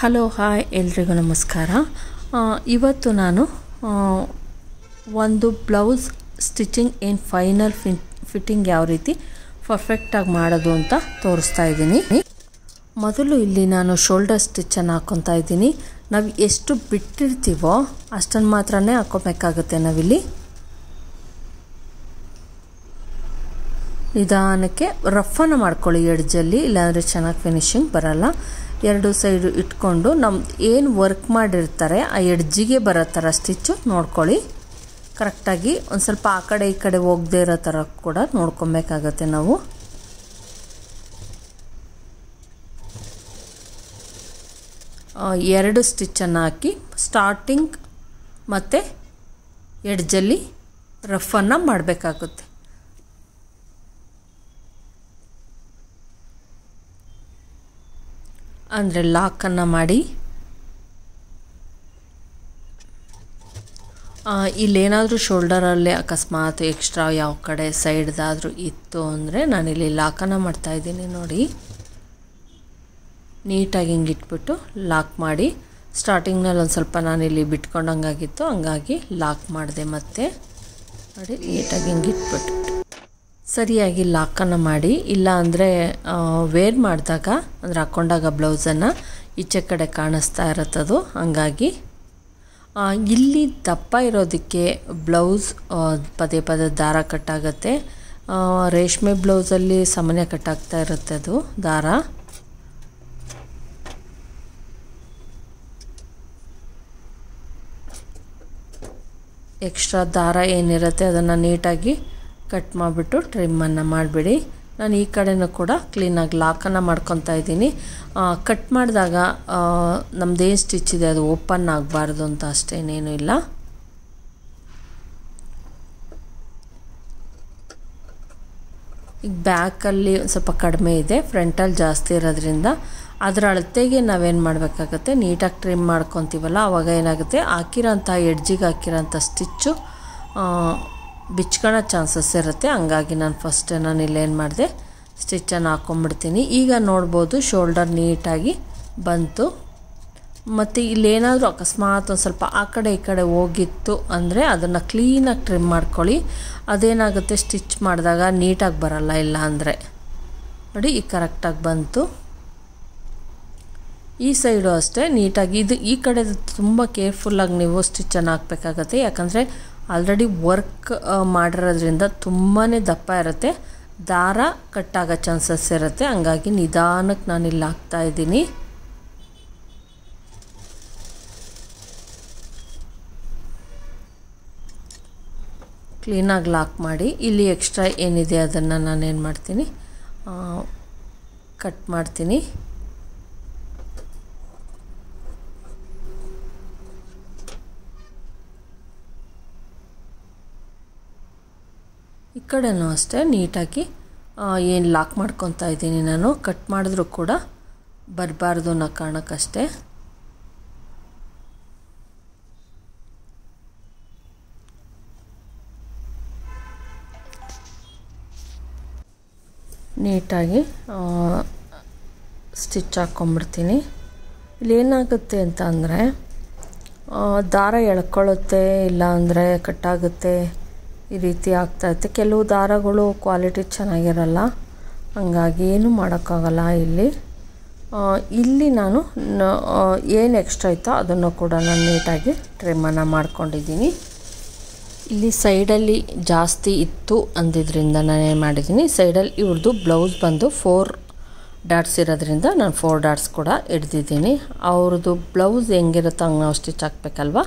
hello hi ಎಲ್ರಿಗೂ ನಮಸ್ಕಾರ ಇವತ್ತು ನಾನು ಒಂದು ಬ್ಲೌಸ್ ಸ್ಟಿಚಿಂಗ್ ಏನು ಫೈನಲ್ ಫಿಟ್ಟಿಂಗ್ ಯಾವ ರೀತಿ ಪರ್ಫೆಕ್ಟಾಗಿ ಮಾಡೋದು ಅಂತ ತೋರಿಸ್ತಾ ಇದ್ದೀನಿ ಮೊದಲು ಇಲ್ಲಿ ನಾನು ಶೋಲ್ಡರ್ ಸ್ಟಿಚ್ಚನ್ನು ಹಾಕ್ಕೊತಾ ಇದ್ದೀನಿ ನಾವು ಎಷ್ಟು ಬಿಟ್ಟಿರ್ತೀವೋ ಅಷ್ಟನ್ನು ಮಾತ್ರ ಹಾಕ್ಕೋಬೇಕಾಗುತ್ತೆ ನಾವಿಲ್ಲಿ ನಿಧಾನಕ್ಕೆ ರಫನ್ನು ಮಾಡ್ಕೊಳ್ಳಿ ಎಡ್ಜಲ್ಲಿ ಇಲ್ಲಾಂದರೆ ಚೆನ್ನಾಗಿ ಫಿನಿಶಿಂಗ್ ಬರಲ್ಲ ಎರಡು ಸೈಡು ಇಟ್ಕೊಂಡು ನಮ್ಮ ಏನು ವರ್ಕ್ ಮಾಡಿರ್ತಾರೆ ಆ ಎಡ್ಜಿಗೆ ಬರೋ ಥರ ಸ್ಟಿಚ್ಚು ನೋಡ್ಕೊಳ್ಳಿ ಕರೆಕ್ಟಾಗಿ ಒಂದು ಸ್ವಲ್ಪ ಆ ಕಡೆ ಈ ಕಡೆ ಹೋಗದೇ ಇರೋ ಥರ ಕೂಡ ನೋಡ್ಕೊಬೇಕಾಗತ್ತೆ ನಾವು ಎರಡು ಸ್ಟಿಚ್ಚನ್ನು ಹಾಕಿ ಸ್ಟಾರ್ಟಿಂಗ್ ಮತ್ತು ಎಡ್ಜಲ್ಲಿ ರಫನ್ನು ಮಾಡಬೇಕಾಗುತ್ತೆ ಅಂದರೆ ಲಾಕನ್ನು ಮಾಡಿ ಇಲ್ಲೇನಾದರೂ ಶೋಲ್ಡರಲ್ಲಿ ಅಕಸ್ಮಾತ್ ಎಕ್ಸ್ಟ್ರಾ ಯಾವ ಕಡೆ ಸೈಡ್ದಾದರೂ ಇತ್ತು ಅಂದರೆ ನಾನಿಲ್ಲಿ ಲಾಕನ್ನು ಮಾಡ್ತಾಯಿದ್ದೀನಿ ನೋಡಿ ನೀಟಾಗಿ ಹಿಂಗೆ ಇಟ್ಬಿಟ್ಟು ಲಾಕ್ ಮಾಡಿ ಸ್ಟಾರ್ಟಿಂಗ್ನಲ್ಲಿ ಒಂದು ಸ್ವಲ್ಪ ನಾನಿಲ್ಲಿ ಬಿಟ್ಕೊಂಡಂಗಾಗಿತ್ತು ಹಂಗಾಗಿ ಲಾಕ್ ಮಾಡಿದೆ ಮತ್ತೆ ನೋಡಿ ನೀಟಾಗಿ ಹಿಂಗೆ ಇಟ್ಬಿಟ್ಟು ಸರಿಯಾಗಿ ಲಾಕನ್ನು ಮಾಡಿ ಇಲ್ಲ ಅಂದರೆ ವೇರ್ ಮಾಡಿದಾಗ ಅಂದರೆ ಹಾಕ್ಕೊಂಡಾಗ ಬ್ಲೌಸನ್ನು ಈಚೆ ಕಡೆ ಕಾಣಿಸ್ತಾ ಇರುತ್ತದು ಹಾಗಾಗಿ ಇಲ್ಲಿ ದಪ್ಪ ಇರೋದಕ್ಕೆ ಬ್ಲೌಸ್ ಪದೇ ಪದೇ ದಾರ ಕಟ್ಟಾಗತ್ತೆ ರೇಷ್ಮೆ ಬ್ಲೌಸಲ್ಲಿ ಸಾಮಾನ್ಯ ಕಟ್ಟಾಗ್ತಾ ಇರುತ್ತೆ ಅದು ದಾರ ಎಕ್ಸ್ಟ್ರಾ ದಾರ ಏನಿರುತ್ತೆ ಅದನ್ನು ನೀಟಾಗಿ ಕಟ್ ಮಾಡಿಬಿಟ್ಟು ಟ್ರಿಮ್ಮನ್ನು ಮಾಡಿಬಿಡಿ ನಾನು ಈ ಕಡೆನೂ ಕೂಡ ಕ್ಲೀನಾಗಿ ಲಾಕನ್ನು ಮಾಡ್ಕೊತಾ ಇದ್ದೀನಿ ಕಟ್ ಮಾಡಿದಾಗ ನಮ್ಮದು ಏನು ಸ್ಟಿಚ್ ಇದೆ ಅದು ಓಪನ್ ಆಗಬಾರ್ದು ಅಂತ ಅಷ್ಟೇನೇನು ಇಲ್ಲ ಈಗ ಬ್ಯಾಕಲ್ಲಿ ಸ್ವಲ್ಪ ಕಡಿಮೆ ಇದೆ ಫ್ರಂಟಲ್ಲಿ ಜಾಸ್ತಿ ಇರೋದ್ರಿಂದ ಅದರ ಅಳತೆಗೆ ನಾವೇನು ಮಾಡಬೇಕಾಗತ್ತೆ ನೀಟಾಗಿ ಟ್ರಿಮ್ ಮಾಡ್ಕೊತೀವಲ್ಲ ಆವಾಗ ಏನಾಗುತ್ತೆ ಹಾಕಿರೋಂಥ ಎಡ್ಜಿಗೆ ಹಾಕಿರೋಂಥ ಸ್ಟಿಚ್ಚು ಬಿಚ್ಕೊಳ್ಳೋ ಚಾನ್ಸಸ್ ಇರುತ್ತೆ ಹಂಗಾಗಿ ನಾನು ಫಸ್ಟ್ ನಾನು ಇಲ್ಲೇನು ಮಾಡಿದೆ ಸ್ಟಿಚ್ಚನ್ನು ಹಾಕ್ಕೊಂಬಿಡ್ತೀನಿ ಈಗ ನೋಡ್ಬೋದು ಶೋಲ್ಡರ್ ನೀಟಾಗಿ ಬಂತು ಮತ್ತು ಇಲ್ಲೇನಾದರೂ ಅಕಸ್ಮಾತ್ ಒಂದು ಸ್ವಲ್ಪ ಆ ಕಡೆ ಈ ಕಡೆ ಹೋಗಿತ್ತು ಅಂದರೆ ಅದನ್ನು ಕ್ಲೀನಾಗಿ ಟ್ರಿಮ್ ಮಾಡ್ಕೊಳ್ಳಿ ಅದೇನಾಗುತ್ತೆ ಸ್ಟಿಚ್ ಮಾಡಿದಾಗ ನೀಟಾಗಿ ಬರಲ್ಲ ಇಲ್ಲ ಅಂದರೆ ನೋಡಿ ಈ ಕರೆಕ್ಟಾಗಿ ಬಂತು ಈ ಸೈಡು ಅಷ್ಟೇ ನೀಟಾಗಿ ಇದು ಈ ಕಡೆ ತುಂಬ ಕೇರ್ಫುಲ್ಲಾಗಿ ನೀವು ಸ್ಟಿಚ್ಚನ್ನು ಹಾಕಬೇಕಾಗತ್ತೆ ಯಾಕಂದರೆ ಆಲ್ರೆಡಿ ವರ್ಕ್ ಮಾಡಿರೋದ್ರಿಂದ ತುಂಬಾ ದಪ್ಪ ಇರುತ್ತೆ ದಾರ ಕಟ್ಟಾಗೋ ಚಾನ್ಸಸ್ ಇರುತ್ತೆ ಹಂಗಾಗಿ ನಿಧಾನಕ್ಕೆ ನಾನು ಇಲ್ಲಿ ಹಾಕ್ತಾ ಇದ್ದೀನಿ ಕ್ಲೀನಾಗಿ ಲಾಕ್ ಮಾಡಿ ಇಲ್ಲಿ ಎಕ್ಸ್ಟ್ರಾ ಏನಿದೆ ಅದನ್ನು ನಾನೇನು ಮಾಡ್ತೀನಿ ಕಟ್ ಮಾಡ್ತೀನಿ ಕಡೆನೂ ಅಷ್ಟೇ ನೀಟಾಗಿ ಏನು ಲಾಕ್ ಮಾಡ್ಕೊತಾ ಇದ್ದೀನಿ ನಾನು ಕಟ್ ಮಾಡಿದ್ರೂ ಕೂಡ ಬರಬಾರ್ದು ಅನ್ನೋ ಕಾರಣಕ್ಕಷ್ಟೇ ನೀಟಾಗಿ ಸ್ಟಿಚ್ ಹಾಕ್ಕೊಂಬಿಡ್ತೀನಿ ಇಲ್ಲೇನಾಗುತ್ತೆ ಅಂತ ಅಂದರೆ ದಾರ ಎಳ್ಕೊಳ್ಳುತ್ತೆ ಇಲ್ಲ ಅಂದರೆ ಕಟ್ಟಾಗುತ್ತೆ ಈ ರೀತಿ ಆಗ್ತಾಯಿತ್ತು ಕೆಲವು ದಾರಗಳು ಕ್ವಾಲಿಟಿ ಚೆನ್ನಾಗಿರಲ್ಲ ಹಂಗಾಗಿ ಏನು ಮಾಡೋಕ್ಕಾಗಲ್ಲ ಇಲ್ಲಿ ಇಲ್ಲಿ ನಾನು ಏನು ಎಕ್ಸ್ಟ್ರಾ ಇತ್ತೋ ಅದನ್ನು ಕೂಡ ನಾನು ನೀಟಾಗಿ ಟ್ರಿಮನ್ನು ಮಾಡ್ಕೊಂಡಿದ್ದೀನಿ ಇಲ್ಲಿ ಸೈಡಲ್ಲಿ ಜಾಸ್ತಿ ಇತ್ತು ಅಂದಿದ್ರಿಂದ ಏನು ಮಾಡಿದ್ದೀನಿ ಸೈಡಲ್ಲಿ ಇವ್ರದ್ದು ಬ್ಲೌಸ್ ಬಂದು ಫೋರ್ ಡಾಟ್ಸ್ ಇರೋದ್ರಿಂದ ನಾನು ಫೋರ್ ಡಾಟ್ಸ್ ಕೂಡ ಹಿಡ್ದಿದ್ದೀನಿ ಅವ್ರದ್ದು ಬ್ಲೌಸ್ ಹೆಂಗಿರುತ್ತೋ ಹಂಗೆ ನಾವು ಸ್ಟಿಚ್ ಹಾಕ್ಬೇಕಲ್ವ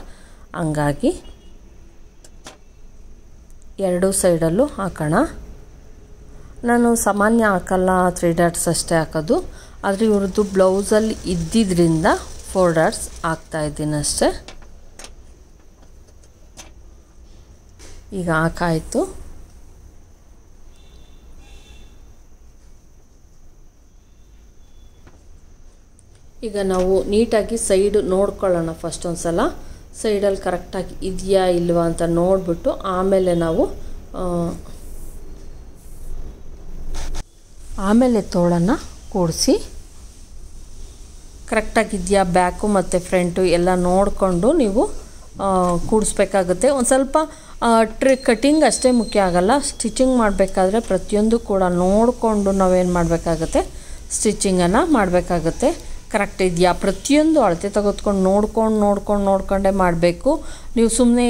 ಹಂಗಾಗಿ ಎರಡೂ ಸೈಡಲ್ಲೂ ಹಾಕೋಣ ನಾನು ಸಾಮಾನ್ಯ ಹಾಕಲ್ಲ ತ್ರೀ ಡಾಟ್ಸ್ ಅಷ್ಟೇ ಹಾಕೋದು ಆದರೆ ಇವ್ರದ್ದು ಬ್ಲೌಸಲ್ಲಿ ಇದ್ದಿದ್ರಿಂದ ಫೋರ್ ಡಾಟ್ಸ್ ಇದ್ದೀನಿ ಅಷ್ಟೇ ಈಗ ಹಾಕಾಯಿತು ಈಗ ನಾವು ನೀಟಾಗಿ ಸೈಡ್ ನೋಡ್ಕೊಳ್ಳೋಣ ಫಸ್ಟ್ ಒಂದು ಸಲ ಸೈಡಲ್ಲಿ ಕರೆಕ್ಟಾಗಿ ಇದೆಯಾ ಇಲ್ವಾ ಅಂತ ನೋಡಿಬಿಟ್ಟು ಆಮೇಲೆ ನಾವು ಆಮೇಲೆ ತೋಳನ್ನು ಕೂಡಿಸಿ ಇದೆಯಾ ಬ್ಯಾಕು ಮತ್ತು ಫ್ರಂಟು ಎಲ್ಲ ನೋಡಿಕೊಂಡು ನೀವು ಕೂಡಿಸ್ಬೇಕಾಗುತ್ತೆ ಒಂದು ಸ್ವಲ್ಪ ಟ್ರಿ ಕಟಿಂಗ್ ಅಷ್ಟೇ ಮುಖ್ಯ ಆಗಲ್ಲ ಸ್ಟಿಚಿಂಗ್ ಮಾಡಬೇಕಾದ್ರೆ ಪ್ರತಿಯೊಂದು ಕೂಡ ನೋಡಿಕೊಂಡು ನಾವೇನು ಮಾಡಬೇಕಾಗುತ್ತೆ ಸ್ಟಿಚಿಂಗನ್ನು ಮಾಡಬೇಕಾಗುತ್ತೆ ಕರೆಕ್ಟ್ ಇದೆಯಾ ಪ್ರತಿಯೊಂದು ಅಳತೆ ತೆಗೆದುಕೊಂಡು ನೋಡ್ಕೊಂಡು ನೋಡ್ಕೊಂಡು ನೋಡ್ಕೊಂಡೇ ಮಾಡಬೇಕು ನೀವು ಸುಮ್ಮನೆ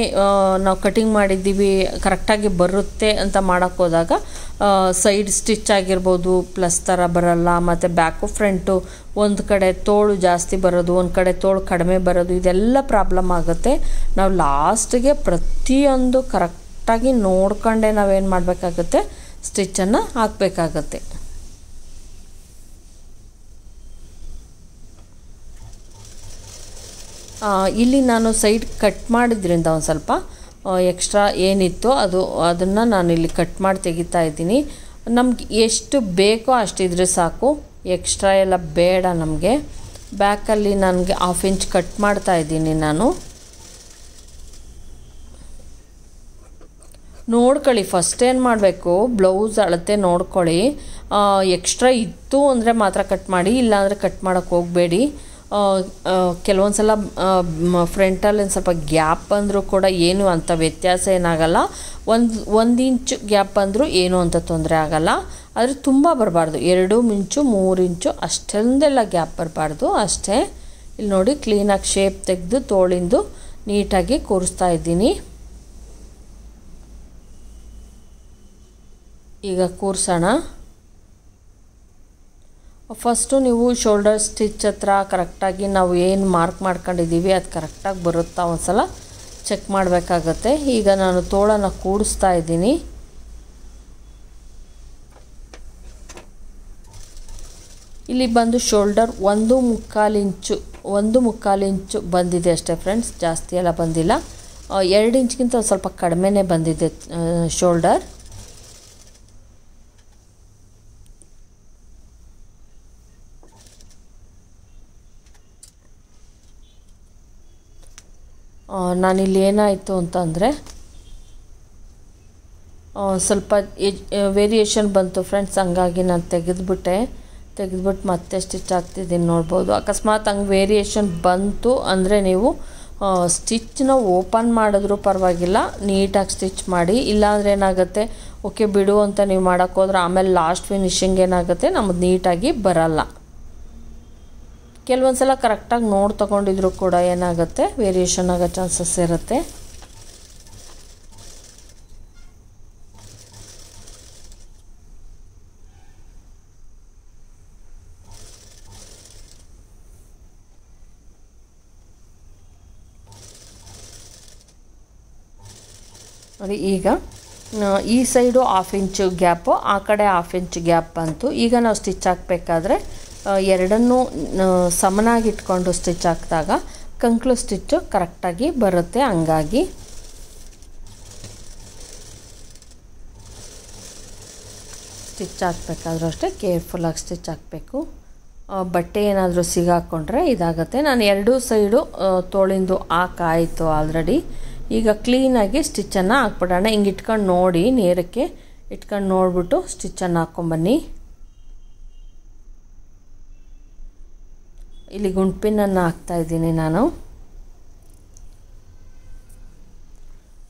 ನಾವು ಕಟಿಂಗ್ ಮಾಡಿದ್ದೀವಿ ಕರೆಕ್ಟಾಗಿ ಬರುತ್ತೆ ಅಂತ ಮಾಡೋಕ್ಕೋದಾಗ ಸೈಡ್ ಸ್ಟಿಚ್ ಆಗಿರ್ಬೋದು ಪ್ಲಸ್ ಥರ ಬರೋಲ್ಲ ಮತ್ತು ಬ್ಯಾಕು ಫ್ರಂಟು ಒಂದು ಕಡೆ ತೋಳು ಜಾಸ್ತಿ ಬರೋದು ಒಂದು ಕಡೆ ತೋಳು ಕಡಿಮೆ ಬರೋದು ಇದೆಲ್ಲ ಪ್ರಾಬ್ಲಮ್ ಆಗುತ್ತೆ ನಾವು ಲಾಸ್ಟಿಗೆ ಪ್ರತಿಯೊಂದು ಕರೆಕ್ಟಾಗಿ ನೋಡ್ಕೊಂಡೇ ನಾವೇನು ಮಾಡಬೇಕಾಗತ್ತೆ ಸ್ಟಿಚ್ಚನ್ನು ಹಾಕಬೇಕಾಗತ್ತೆ ಇಲ್ಲಿ ನಾನು ಸೈಡ್ ಕಟ್ ಮಾಡಿದ್ರಿಂದ ಒಂದು ಸ್ವಲ್ಪ ಎಕ್ಸ್ಟ್ರಾ ಏನಿತ್ತು ಅದು ಅದನ್ನು ನಾನಿಲ್ಲಿ ಕಟ್ ಮಾಡಿ ತೆಗಿತಾ ಇದ್ದೀನಿ ನಮ್ಗೆ ಎಷ್ಟು ಬೇಕೋ ಅಷ್ಟಿದ್ರೆ ಸಾಕು ಎಕ್ಸ್ಟ್ರಾ ಎಲ್ಲ ಬೇಡ ನಮಗೆ ಬ್ಯಾಕಲ್ಲಿ ನನಗೆ ಹಾಫ್ ಇಂಚ್ ಕಟ್ ಮಾಡ್ತಾ ಇದ್ದೀನಿ ನಾನು ನೋಡ್ಕೊಳ್ಳಿ ಫಸ್ಟ್ ಏನು ಮಾಡಬೇಕು ಬ್ಲೌಸ್ ಅಳತೆ ನೋಡ್ಕೊಳ್ಳಿ ಎಕ್ಸ್ಟ್ರಾ ಇತ್ತು ಅಂದರೆ ಮಾತ್ರ ಕಟ್ ಮಾಡಿ ಇಲ್ಲಾಂದರೆ ಕಟ್ ಮಾಡೋಕ್ಕೆ ಹೋಗಬೇಡಿ ಕೆಲವೊಂದು ಸಲ ಫ್ರಂಟಲ್ಲಿ ಒಂದು ಸ್ವಲ್ಪ ಗ್ಯಾಪ್ ಅಂದರೂ ಕೂಡ ಏನು ಅಂತ ವ್ಯತ್ಯಾಸ ಏನಾಗಲ್ಲ ಒಂದು ಒಂದು ಇಂಚು ಗ್ಯಾಪ್ ಅಂದರೂ ಏನು ಅಂತ ತೊಂದರೆ ಆಗಲ್ಲ ಆದರೆ ತುಂಬ ಬರಬಾರ್ದು ಎರಡು ಇಂಚು ಮೂರು ಇಂಚು ಅಷ್ಟೊಂದೆಲ್ಲ ಗ್ಯಾಪ್ ಬರಬಾರ್ದು ಅಷ್ಟೇ ಇಲ್ಲಿ ನೋಡಿ ಕ್ಲೀನಾಗಿ ಶೇಪ್ ತೆಗೆದು ತೋಳಿಂದು ನೀಟಾಗಿ ಕೂರಿಸ್ತಾ ಇದ್ದೀನಿ ಈಗ ಕೂರಿಸೋಣ ಫಸ್ಟು ನೀವು ಶೋಲ್ಡರ್ ಸ್ಟಿಚ್ ಹತ್ರ ಕರೆಕ್ಟಾಗಿ ನಾವು ಏನು ಮಾರ್ಕ್ ಮಾಡ್ಕೊಂಡಿದ್ದೀವಿ ಅದು ಕರೆಕ್ಟಾಗಿ ಬರುತ್ತಾ ಒಂದ್ಸಲ ಸಲ ಚೆಕ್ ಮಾಡಬೇಕಾಗತ್ತೆ ಈಗ ನಾನು ತೋಳನ ಕೂಡಿಸ್ತಾ ಇದ್ದೀನಿ ಇಲ್ಲಿ ಬಂದು ಶೋಲ್ಡರ್ ಒಂದು ಮುಕ್ಕಾಲು ಇಂಚು ಒಂದು ಮುಕ್ಕಾಲು ಇಂಚು ಬಂದಿದೆ ಅಷ್ಟೇ ಫ್ರೆಂಡ್ಸ್ ಜಾಸ್ತಿ ಎಲ್ಲ ಬಂದಿಲ್ಲ ಎರಡು ಇಂಚ್ಗಿಂತ ಸ್ವಲ್ಪ ಕಡಿಮೆನೇ ಬಂದಿದೆ ಶೋಲ್ಡರ್ ನಾನಿಲ್ಲಿ ಏನಾಯಿತು ಅಂತಂದರೆ ಸ್ವಲ್ಪ ವೇರಿಯೇಷನ್ ಬಂತು ಫ್ರೆಂಡ್ಸ್ ಹಂಗಾಗಿ ನಾನು ತೆಗೆದುಬಿಟ್ಟೆ ತೆಗೆದುಬಿಟ್ಟು ಮತ್ತೆ ಸ್ಟಿಚ್ ಆಗ್ತಿದ್ದೀನಿ ನೋಡ್ಬೋದು ಅಕಸ್ಮಾತ್ ಹಂಗೆ ವೇರಿಯೇಷನ್ ಬಂತು ಅಂದರೆ ನೀವು ಸ್ಟಿಚ್ನ ಓಪನ್ ಮಾಡಿದ್ರೂ ಪರವಾಗಿಲ್ಲ ನೀಟಾಗಿ ಸ್ಟಿಚ್ ಮಾಡಿ ಇಲ್ಲಾಂದ್ರೆ ಏನಾಗುತ್ತೆ ಓಕೆ ಬಿಡು ಅಂತ ನೀವು ಮಾಡೋಕ್ಕೋದ್ರೆ ಆಮೇಲೆ ಲಾಸ್ಟ್ ಫಿನಿಷಿಂಗ್ ಏನಾಗುತ್ತೆ ನಮ್ಮದು ನೀಟಾಗಿ ಬರಲ್ಲ ಕೆಲವೊಂದು ಸಲ ಕರೆಕ್ಟಾಗಿ ನೋಡಿ ತಗೊಂಡಿದ್ರು ಕೂಡ ಏನಾಗುತ್ತೆ ವೇರಿಯೇಷನ್ ಆಗೋ ಚಾನ್ಸಸ್ ಇರುತ್ತೆ ನೋಡಿ ಈಗ ಈ ಸೈಡು ಹಾಫ್ ಇಂಚು ಗ್ಯಾಪು ಆ ಕಡೆ ಹಾಫ್ ಇಂಚ್ ಗ್ಯಾಪ್ ಬಂತು ಈಗ ನಾವು ಸ್ಟಿಚ್ ಹಾಕಬೇಕಾದ್ರೆ ಎರಡನ್ನೂ ಸಮನಾಗಿಟ್ಕೊಂಡು ಸ್ಟಿಚ್ ಹಾಕಿದಾಗ ಕಂಕ್ಳು ಸ್ಟಿಚ್ಚು ಕರೆಕ್ಟಾಗಿ ಬರುತ್ತೆ ಹಂಗಾಗಿ ಸ್ಟಿಚ್ ಹಾಕ್ಬೇಕಾದ್ರೂ ಅಷ್ಟೇ ಕೇರ್ಫುಲ್ಲಾಗಿ ಸ್ಟಿಚ್ ಹಾಕಬೇಕು ಬಟ್ಟೆ ಏನಾದರೂ ಸಿಗಾಕೊಂಡ್ರೆ ಇದಾಗುತ್ತೆ ನಾನು ಎರಡೂ ಸೈಡು ತೋಳಿಂದು ಹಾಕಾಯಿತು ಆಲ್ರೆಡಿ ಈಗ ಕ್ಲೀನಾಗಿ ಸ್ಟಿಚ್ಚನ್ನು ಹಾಕ್ಬಿಡೋಣ ಹಿಂಗೆ ಇಟ್ಕೊಂಡು ನೋಡಿ ನೇರಕ್ಕೆ ಇಟ್ಕೊಂಡು ನೋಡಿಬಿಟ್ಟು ಸ್ಟಿಚ್ಚನ್ನು ಹಾಕ್ಕೊಂಬನ್ನಿ ಇಲ್ಲಿ ಹಾಕ್ತಾ ಇದ್ದೀನಿ ನಾನು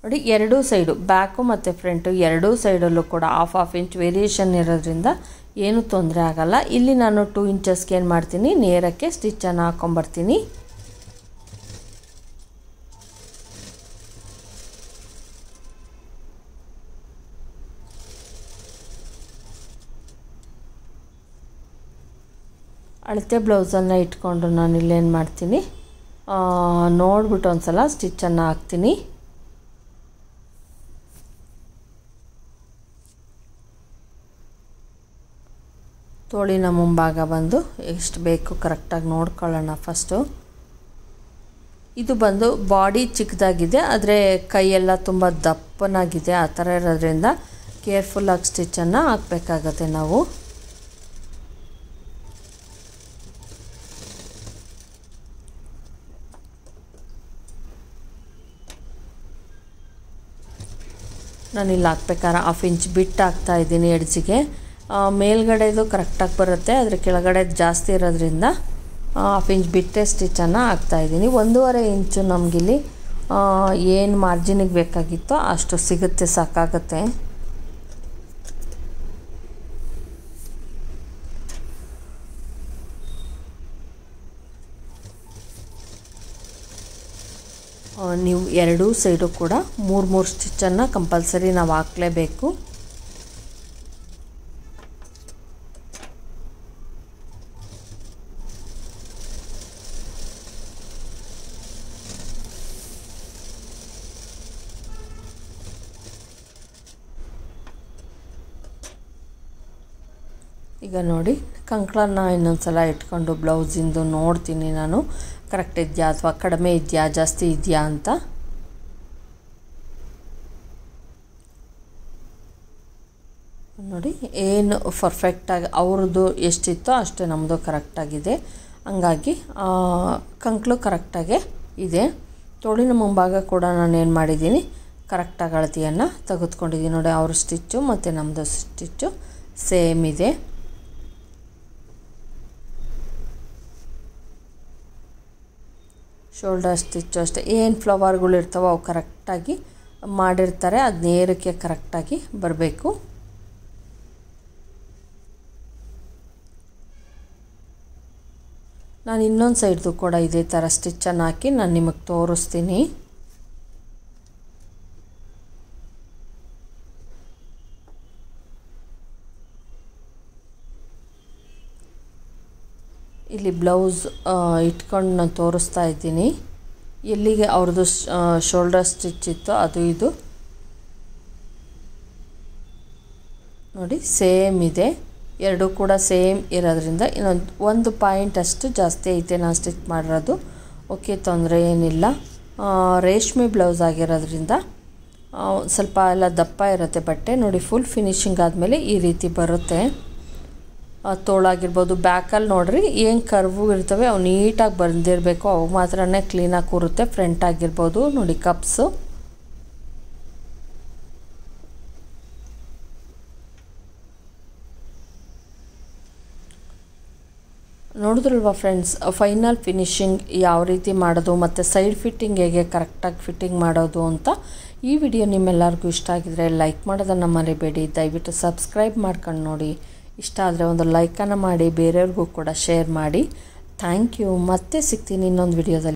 ನೋಡಿ ಎರಡೂ ಸೈಡು ಬ್ಯಾಕು ಮತ್ತು ಫ್ರಂಟು ಎರಡೂ ಸೈಡಲ್ಲೂ ಕೂಡ ಹಾಫ್ ಹಾಫ್ ಇಂಚ್ ವೇರಿಯೇಷನ್ ಇರೋದ್ರಿಂದ ಏನೂ ತೊಂದರೆ ಆಗಲ್ಲ ಇಲ್ಲಿ ನಾನು ಟೂ ಇಂಚಸ್ಗೆ ಏನು ಮಾಡ್ತೀನಿ ನೇರಕ್ಕೆ ಸ್ಟಿಚ್ಚನ್ನು ಹಾಕ್ಕೊಂಬರ್ತೀನಿ ಅಳತೆ ಬ್ಲೌಸನ್ನು ಇಟ್ಕೊಂಡು ನಾನು ಇಲ್ಲೇನು ಮಾಡ್ತೀನಿ ನೋಡ್ಬಿಟ್ಟು ಒಂದ್ಸಲ ಸಲ ಸ್ಟಿಚ್ಚನ್ನು ಹಾಕ್ತೀನಿ ತೋಳಿನ ಮುಂಭಾಗ ಬಂದು ಎಷ್ಟು ಬೇಕು ಕರೆಕ್ಟಾಗಿ ನೋಡ್ಕೊಳ್ಳೋಣ ಫಸ್ಟು ಇದು ಬಂದು ಬಾಡಿ ಚಿಕ್ಕದಾಗಿದೆ ಆದರೆ ಕೈಯೆಲ್ಲ ತುಂಬ ದಪ್ಪನಾಗಿದೆ ಆ ಥರ ಇರೋದ್ರಿಂದ ಕೇರ್ಫುಲ್ಲಾಗಿ ಸ್ಟಿಚ್ಚನ್ನು ಹಾಕಬೇಕಾಗತ್ತೆ ನಾವು ನಾನು ಇಲ್ಲಿ ಹಾಕ್ಬೇಕಾರೆ ಹಾಫ್ ಇಂಚ್ ಬಿಟ್ಟು ಹಾಕ್ತಾ ಇದ್ದೀನಿ ಎಡ್ಜಿಗೆ ಮೇಲ್ಗಡೆದು ಕರೆಕ್ಟಾಗಿ ಬರುತ್ತೆ ಅದ್ರ ಕೆಳಗಡೆ ಜಾಸ್ತಿ ಇರೋದ್ರಿಂದ ಹಾಫ್ ಇಂಚ್ ಬಿಟ್ಟೆ ಸ್ಟಿಚನ್ನು ಇದ್ದೀನಿ ಒಂದೂವರೆ ಇಂಚು ನಮಗಿಲ್ಲಿ ಏನು ಮಾರ್ಜಿನಿಗೆ ಬೇಕಾಗಿತ್ತೋ ಅಷ್ಟು ಸಿಗುತ್ತೆ ಸಾಕಾಗುತ್ತೆ ನೀವು ಎರಡೂ ಸೈಡು ಕೂಡ ಮೂರು ಮೂರು ಸ್ಟಿಚ್ಚನ್ನು ಕಂಪಲ್ಸರಿ ನಾವು ಹಾಕಲೇಬೇಕು ಈಗ ನೋಡಿ ಕಂಕಳನ್ನು ಇನ್ನೊಂದು ಸಲ ಇಟ್ಕೊಂಡು ಬ್ಲೌಸಿಂದು ನೋಡ್ತೀನಿ ನಾನು ಕರೆಕ್ಟ್ ಇದೆಯಾ ಅಥವಾ ಕಡಿಮೆ ಇದೆಯಾ ಜಾಸ್ತಿ ಇದೆಯಾ ಅಂತ ನೋಡಿ ಏನು ಪರ್ಫೆಕ್ಟಾಗಿ ಅವ್ರದ್ದು ಎಷ್ಟಿತ್ತೋ ಅಷ್ಟೇ ನಮ್ಮದು ಕರೆಕ್ಟಾಗಿದೆ ಹಂಗಾಗಿ ಕಂಕ್ಳು ಕರೆಕ್ಟಾಗೆ ಇದೆ ತೋಳಿನ ಮುಂಭಾಗ ಕೂಡ ನಾನು ಏನು ಮಾಡಿದ್ದೀನಿ ಕರೆಕ್ಟಾಗಿ ಅಳತೆಯನ್ನು ತೆಗೆದುಕೊಂಡಿದ್ದೀನಿ ನೋಡಿ ಅವ್ರ ಸ್ಟಿಚ್ಚು ಮತ್ತು ನಮ್ಮದು ಸ್ಟಿಚ್ಚು ಸೇಮ್ ಇದೆ ಶೋಲ್ಡರ್ ಸ್ಟಿಚ್ಚು ಅಷ್ಟೇ ಏನು ಫ್ಲವರ್ಗಳು ಇರ್ತಾವೋ ಅವು ಕರೆಕ್ಟಾಗಿ ಮಾಡಿರ್ತಾರೆ ಅದು ನೇರಕ್ಕೆ ಕರೆಕ್ಟಾಗಿ ಬರಬೇಕು ನಾನು ಇನ್ನೊಂದು ಸೈಡ್ದು ಕೂಡ ಇದೇ ಥರ ಸ್ಟಿಚ್ಚನ್ನು ಹಾಕಿ ನಾನು ನಿಮಗೆ ತೋರಿಸ್ತೀನಿ ಇಲ್ಲಿ ಬ್ಲೌಸ್ ಇಟ್ಕೊಂಡು ನಾನು ತೋರಿಸ್ತಾ ಇದ್ದೀನಿ ಎಲ್ಲಿಗೆ ಅವ್ರದ್ದು ಶೋಲ್ಡರ್ ಸ್ಟಿಚ್ ಇತ್ತು ಅದು ಇದು ನೋಡಿ ಸೇಮ್ ಇದೆ ಎರಡೂ ಕೂಡ ಸೇಮ್ ಇರೋದ್ರಿಂದ ಇನ್ನೊಂದು ಒಂದು ಪಾಯಿಂಟ್ ಅಷ್ಟು ಜಾಸ್ತಿ ಐತೆ ನಾನು ಸ್ಟಿಚ್ ಮಾಡಿರೋದು ಓಕೆ ತೊಂದರೆ ಏನಿಲ್ಲ ರೇಷ್ಮೆ ಬ್ಲೌಸ್ ಆಗಿರೋದ್ರಿಂದ ಸ್ವಲ್ಪ ಎಲ್ಲ ದಪ್ಪ ಇರುತ್ತೆ ಬಟ್ಟೆ ನೋಡಿ ಫುಲ್ ಫಿನಿಶಿಂಗ್ ಆದಮೇಲೆ ಈ ರೀತಿ ಬರುತ್ತೆ ತೋಳಾಗಿರ್ಬೋದು ಬ್ಯಾಕಲ್ಲಿ ನೋಡ್ರಿ ಏನು ಕರ್ವು ಇರ್ತವೆ ಅವು ನೀಟಾಗಿ ಬಂದಿರಬೇಕು ಅವು ಮಾತ್ರ ಕ್ಲೀನಾಗಿ ಕೂರುತ್ತೆ ಫ್ರಂಟ್ ಆಗಿರ್ಬೋದು ನೋಡಿ ಕಪ್ಸು ನೋಡಿದ್ರಲ್ವ ಫ್ರೆಂಡ್ಸ್ ಫೈನಲ್ ಫಿನಿಶಿಂಗ್ ಯಾವ ರೀತಿ ಮಾಡೋದು ಮತ್ತು ಸೈಡ್ ಫಿಟ್ಟಿಂಗ್ ಹೇಗೆ ಕರೆಕ್ಟಾಗಿ ಫಿಟ್ಟಿಂಗ್ ಮಾಡೋದು ಅಂತ ಈ ವಿಡಿಯೋ ನಿಮ್ಮೆಲ್ಲರಿಗೂ ಇಷ್ಟ ಆಗಿದರೆ ಲೈಕ್ ಮಾಡೋದನ್ನು ಮರಿಬೇಡಿ ದಯವಿಟ್ಟು ಸಬ್ಸ್ಕ್ರೈಬ್ ಮಾಡ್ಕೊಂಡು ನೋಡಿ ಇಷ್ಟ ಆದರೆ ಒಂದು ಲೈಕನ್ನು ಮಾಡಿ ಬೇರೆಯವ್ರಿಗೂ ಕೂಡ ಶೇರ್ ಮಾಡಿ ಥ್ಯಾಂಕ್ ಯು ಮತ್ತೆ ಸಿಗ್ತೀನಿ ಇನ್ನೊಂದು ವಿಡಿಯೋದಲ್ಲಿ